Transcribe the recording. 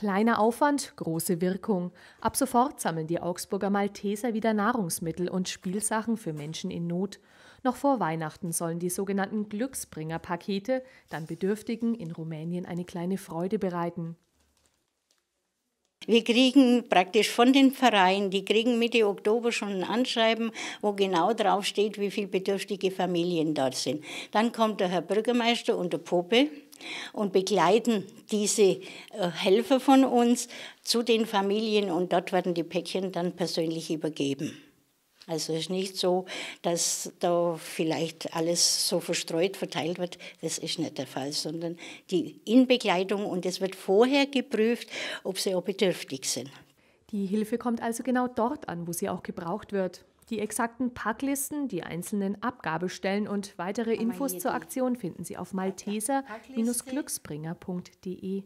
Kleiner Aufwand, große Wirkung. Ab sofort sammeln die Augsburger Malteser wieder Nahrungsmittel und Spielsachen für Menschen in Not. Noch vor Weihnachten sollen die sogenannten Glücksbringer-Pakete dann Bedürftigen in Rumänien eine kleine Freude bereiten. Wir kriegen praktisch von den Vereinen, die kriegen Mitte Oktober schon ein Anschreiben, wo genau drauf steht, wie viele bedürftige Familien dort sind. Dann kommt der Herr Bürgermeister und der Pope und begleiten diese äh, Helfer von uns zu den Familien und dort werden die Päckchen dann persönlich übergeben. Also es ist nicht so, dass da vielleicht alles so verstreut verteilt wird. Das ist nicht der Fall, sondern die Inbegleitung und es wird vorher geprüft, ob sie auch bedürftig sind. Die Hilfe kommt also genau dort an, wo sie auch gebraucht wird. Die exakten Packlisten, die einzelnen Abgabestellen und weitere Infos zur Aktion finden Sie auf malteser-glücksbringer.de.